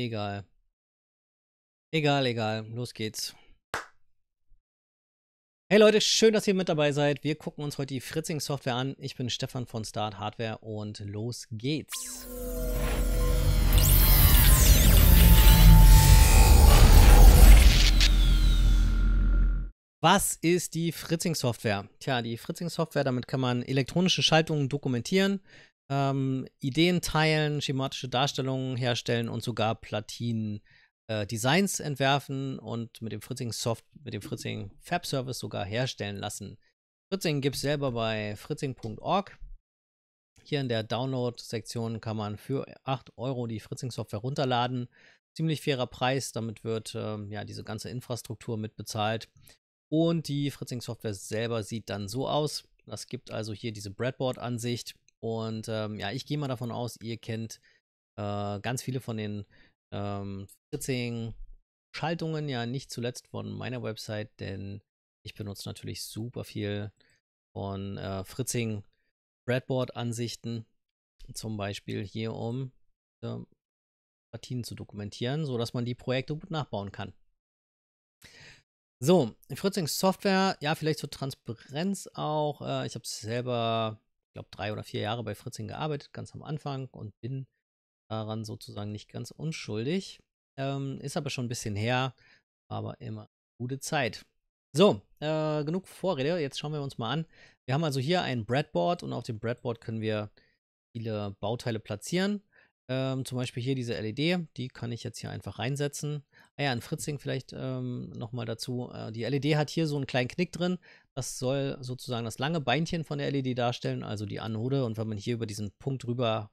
Egal. Egal, egal. Los geht's. Hey Leute, schön, dass ihr mit dabei seid. Wir gucken uns heute die Fritzing Software an. Ich bin Stefan von Start Hardware und los geht's. Was ist die Fritzing Software? Tja, die Fritzing Software, damit kann man elektronische Schaltungen dokumentieren, ähm, Ideen teilen, schematische Darstellungen herstellen und sogar Platinen äh, Designs entwerfen und mit dem Fritzing Soft, mit dem Fritzing Fab Service sogar herstellen lassen. Fritzing gibt es selber bei fritzing.org. Hier in der Download-Sektion kann man für 8 Euro die Fritzing-Software runterladen. Ziemlich fairer Preis, damit wird ähm, ja diese ganze Infrastruktur mitbezahlt. Und die Fritzing-Software selber sieht dann so aus. Das gibt also hier diese Breadboard-Ansicht. Und ähm, ja, ich gehe mal davon aus, ihr kennt äh, ganz viele von den ähm, 14 Schaltungen, ja, nicht zuletzt von meiner Website, denn ich benutze natürlich super viel von äh, Fritzing Breadboard-Ansichten, zum Beispiel hier, um äh, Partien zu dokumentieren, sodass man die Projekte gut nachbauen kann. So, Fritzing Software, ja, vielleicht zur Transparenz auch. Äh, ich habe es selber glaube, drei oder vier Jahre bei Fritzing gearbeitet, ganz am Anfang und bin daran sozusagen nicht ganz unschuldig. Ähm, ist aber schon ein bisschen her, aber immer gute Zeit. So, äh, genug Vorrede, jetzt schauen wir uns mal an. Wir haben also hier ein Breadboard und auf dem Breadboard können wir viele Bauteile platzieren. Ähm, zum Beispiel hier diese LED, die kann ich jetzt hier einfach reinsetzen. Ah ja, ein Fritzing vielleicht ähm, nochmal dazu. Äh, die LED hat hier so einen kleinen Knick drin. Das soll sozusagen das lange Beinchen von der LED darstellen, also die Anode. Und wenn man hier über diesen Punkt rüber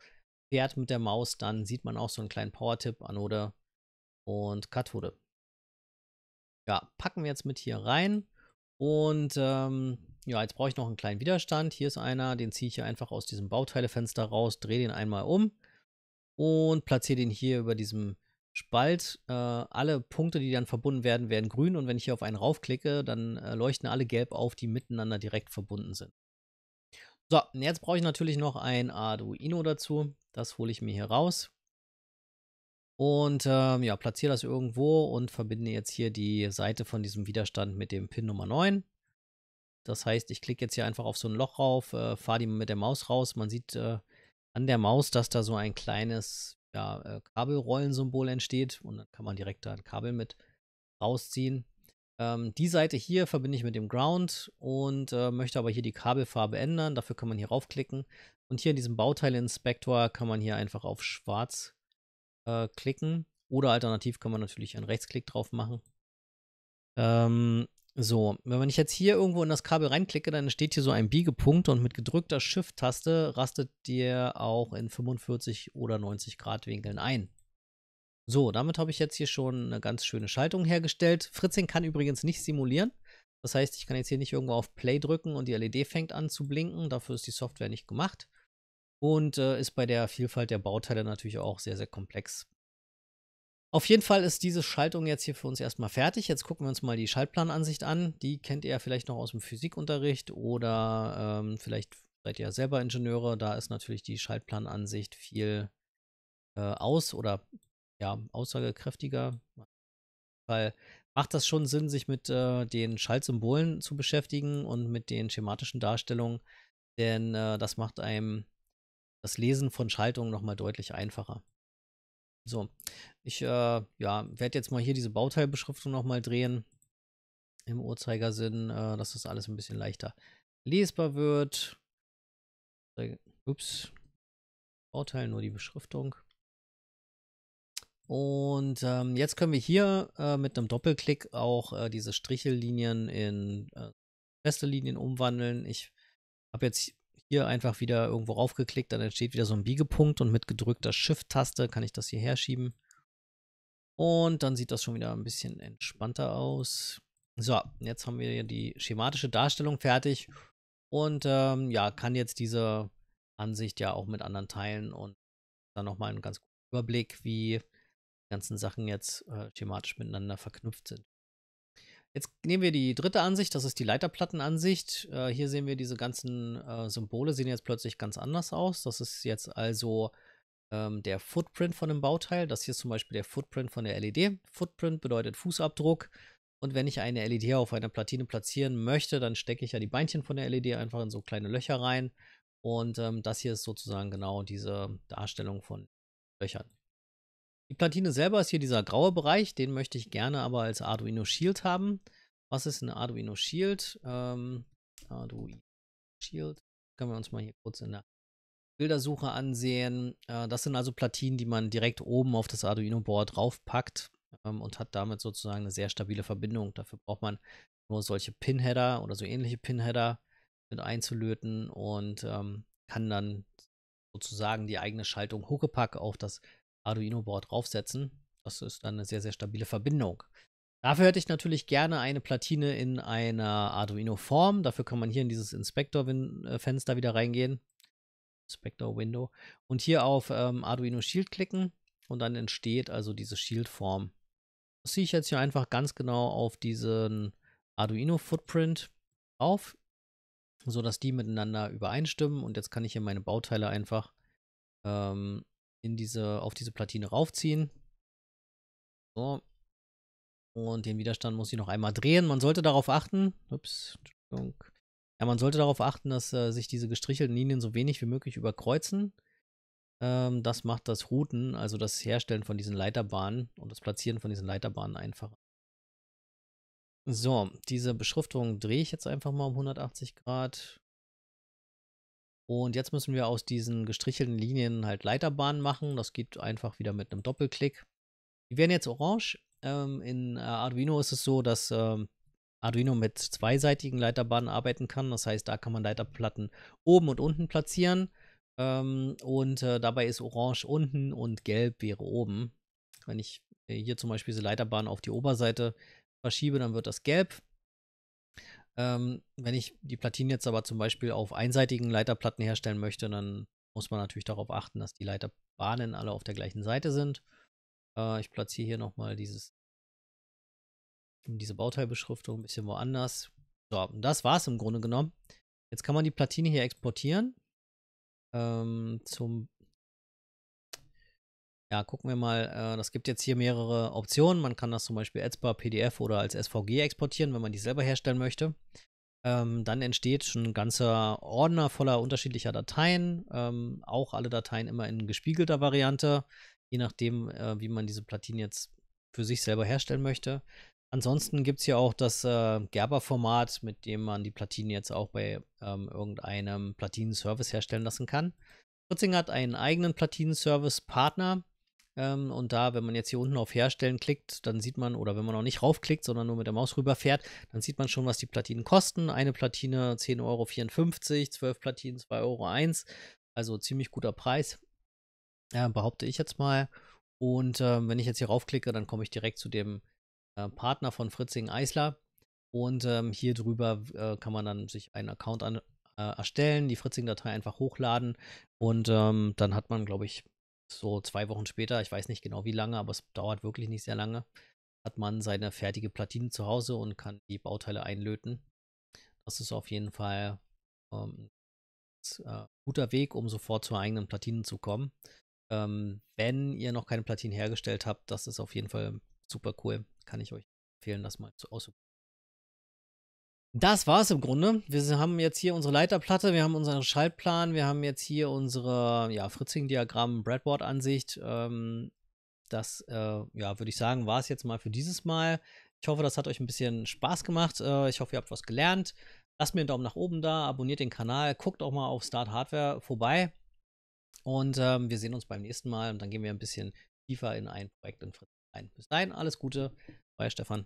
fährt mit der Maus, dann sieht man auch so einen kleinen Power-Tipp, Anode und Kathode. Ja, packen wir jetzt mit hier rein. Und ähm, ja, jetzt brauche ich noch einen kleinen Widerstand. Hier ist einer, den ziehe ich hier einfach aus diesem Bauteilefenster raus, drehe den einmal um und platziere den hier über diesem Spalt. Äh, alle Punkte, die dann verbunden werden, werden grün und wenn ich hier auf einen raufklicke, dann äh, leuchten alle gelb auf, die miteinander direkt verbunden sind. So, und jetzt brauche ich natürlich noch ein Arduino dazu. Das hole ich mir hier raus. Und ähm, ja, platziere das irgendwo und verbinde jetzt hier die Seite von diesem Widerstand mit dem Pin Nummer 9. Das heißt, ich klicke jetzt hier einfach auf so ein Loch rauf, äh, fahre die mit der Maus raus. Man sieht, äh, an der Maus, dass da so ein kleines ja, äh, Kabelrollensymbol entsteht und dann kann man direkt da ein Kabel mit rausziehen. Ähm, die Seite hier verbinde ich mit dem Ground und äh, möchte aber hier die Kabelfarbe ändern. Dafür kann man hier raufklicken und hier in diesem Bauteilinspektor kann man hier einfach auf schwarz äh, klicken oder alternativ kann man natürlich einen Rechtsklick drauf machen. Ähm, so, wenn ich jetzt hier irgendwo in das Kabel reinklicke, dann steht hier so ein Biegepunkt und mit gedrückter Shift-Taste rastet dir auch in 45 oder 90 Grad Winkeln ein. So, damit habe ich jetzt hier schon eine ganz schöne Schaltung hergestellt. Fritzing kann übrigens nicht simulieren. Das heißt, ich kann jetzt hier nicht irgendwo auf Play drücken und die LED fängt an zu blinken. Dafür ist die Software nicht gemacht. Und äh, ist bei der Vielfalt der Bauteile natürlich auch sehr, sehr komplex. Auf jeden Fall ist diese Schaltung jetzt hier für uns erstmal fertig. Jetzt gucken wir uns mal die Schaltplanansicht an. Die kennt ihr ja vielleicht noch aus dem Physikunterricht oder ähm, vielleicht seid ihr ja selber Ingenieure. Da ist natürlich die Schaltplanansicht viel äh, aus oder ja, aussagekräftiger. Weil macht das schon Sinn, sich mit äh, den Schaltsymbolen zu beschäftigen und mit den schematischen Darstellungen, denn äh, das macht einem das Lesen von Schaltungen nochmal deutlich einfacher. So, ich äh, ja, werde jetzt mal hier diese Bauteilbeschriftung nochmal drehen. Im Uhrzeigersinn, äh, dass das alles ein bisschen leichter lesbar wird. Ups. Bauteil, nur die Beschriftung. Und ähm, jetzt können wir hier äh, mit einem Doppelklick auch äh, diese Strichellinien in äh, feste Linien umwandeln. Ich habe jetzt hier einfach wieder irgendwo raufgeklickt, dann entsteht wieder so ein Biegepunkt und mit gedrückter Shift-Taste kann ich das hierher schieben. Und dann sieht das schon wieder ein bisschen entspannter aus. So, jetzt haben wir die schematische Darstellung fertig und ähm, ja, kann jetzt diese Ansicht ja auch mit anderen teilen und dann nochmal einen ganz guten Überblick, wie die ganzen Sachen jetzt äh, schematisch miteinander verknüpft sind. Jetzt nehmen wir die dritte Ansicht, das ist die Leiterplattenansicht. Äh, hier sehen wir diese ganzen äh, Symbole, sehen jetzt plötzlich ganz anders aus. Das ist jetzt also ähm, der Footprint von dem Bauteil. Das hier ist zum Beispiel der Footprint von der LED. Footprint bedeutet Fußabdruck. Und wenn ich eine LED auf einer Platine platzieren möchte, dann stecke ich ja die Beinchen von der LED einfach in so kleine Löcher rein. Und ähm, das hier ist sozusagen genau diese Darstellung von Löchern. Die Platine selber ist hier dieser graue Bereich, den möchte ich gerne aber als Arduino Shield haben. Was ist ein Arduino Shield? Ähm, Arduino Shield. Können wir uns mal hier kurz in der Bildersuche ansehen. Äh, das sind also Platinen, die man direkt oben auf das Arduino-Board draufpackt ähm, und hat damit sozusagen eine sehr stabile Verbindung. Dafür braucht man nur solche Pinheader oder so ähnliche Pinheader mit einzulöten und ähm, kann dann sozusagen die eigene Schaltung Huckepack auf das Arduino-Board draufsetzen. Das ist dann eine sehr, sehr stabile Verbindung. Dafür hätte ich natürlich gerne eine Platine in einer Arduino-Form. Dafür kann man hier in dieses Inspector-Fenster wieder reingehen. Inspector-Window. Und hier auf ähm, Arduino Shield klicken. Und dann entsteht also diese Shield-Form. Das ziehe ich jetzt hier einfach ganz genau auf diesen Arduino-Footprint auf, sodass die miteinander übereinstimmen. Und jetzt kann ich hier meine Bauteile einfach ähm, in diese, auf diese Platine raufziehen. So. Und den Widerstand muss ich noch einmal drehen. Man sollte darauf achten. Ups, Entschuldigung. Ja, man sollte darauf achten, dass äh, sich diese gestrichelten Linien so wenig wie möglich überkreuzen. Ähm, das macht das Routen, also das Herstellen von diesen Leiterbahnen und das Platzieren von diesen Leiterbahnen einfacher. So, diese Beschriftung drehe ich jetzt einfach mal um 180 Grad. Und jetzt müssen wir aus diesen gestrichelten Linien halt Leiterbahnen machen. Das geht einfach wieder mit einem Doppelklick. Die werden jetzt orange. Ähm, in äh, Arduino ist es so, dass ähm, Arduino mit zweiseitigen Leiterbahnen arbeiten kann. Das heißt, da kann man Leiterplatten oben und unten platzieren. Ähm, und äh, dabei ist orange unten und gelb wäre oben. Wenn ich äh, hier zum Beispiel diese Leiterbahn auf die Oberseite verschiebe, dann wird das gelb. Ähm, wenn ich die Platinen jetzt aber zum Beispiel auf einseitigen Leiterplatten herstellen möchte, dann muss man natürlich darauf achten, dass die Leiterbahnen alle auf der gleichen Seite sind. Äh, ich platziere hier nochmal dieses, diese Bauteilbeschriftung ein bisschen woanders. So, und das es im Grunde genommen. Jetzt kann man die Platine hier exportieren. Ähm, zum ja, gucken wir mal. Äh, das gibt jetzt hier mehrere Optionen. Man kann das zum Beispiel als PDF oder als SVG exportieren, wenn man die selber herstellen möchte. Ähm, dann entsteht schon ein ganzer Ordner voller unterschiedlicher Dateien. Ähm, auch alle Dateien immer in gespiegelter Variante, je nachdem, äh, wie man diese Platinen jetzt für sich selber herstellen möchte. Ansonsten gibt es hier auch das äh, Gerber-Format, mit dem man die Platinen jetzt auch bei ähm, irgendeinem Platinen-Service herstellen lassen kann. Fritzing hat einen eigenen Platinen-Service-Partner, ähm, und da, wenn man jetzt hier unten auf Herstellen klickt, dann sieht man, oder wenn man auch nicht raufklickt, sondern nur mit der Maus rüberfährt, dann sieht man schon, was die Platinen kosten. Eine Platine 10,54 Euro, 12 Platinen 2,01 Euro. Also ziemlich guter Preis, äh, behaupte ich jetzt mal. Und äh, wenn ich jetzt hier raufklicke, dann komme ich direkt zu dem äh, Partner von Fritzing Eisler. Und ähm, hier drüber äh, kann man dann sich einen Account an, äh, erstellen, die Fritzing-Datei einfach hochladen und ähm, dann hat man, glaube ich, so zwei Wochen später, ich weiß nicht genau wie lange, aber es dauert wirklich nicht sehr lange, hat man seine fertige Platine zu Hause und kann die Bauteile einlöten. Das ist auf jeden Fall ähm, ein äh, guter Weg, um sofort zu eigenen Platinen zu kommen. Ähm, wenn ihr noch keine Platinen hergestellt habt, das ist auf jeden Fall super cool. Kann ich euch empfehlen, das mal zu ausprobieren das war es im Grunde. Wir haben jetzt hier unsere Leiterplatte, wir haben unseren Schaltplan, wir haben jetzt hier unsere ja, Fritzing-Diagramm, Breadboard-Ansicht. Ähm, das, äh, ja, würde ich sagen, war es jetzt mal für dieses Mal. Ich hoffe, das hat euch ein bisschen Spaß gemacht. Äh, ich hoffe, ihr habt was gelernt. Lasst mir einen Daumen nach oben da, abonniert den Kanal, guckt auch mal auf Start Hardware vorbei. Und ähm, wir sehen uns beim nächsten Mal und dann gehen wir ein bisschen tiefer in ein Projekt in Fritzing ein. Bis dahin, alles Gute. Euer Stefan.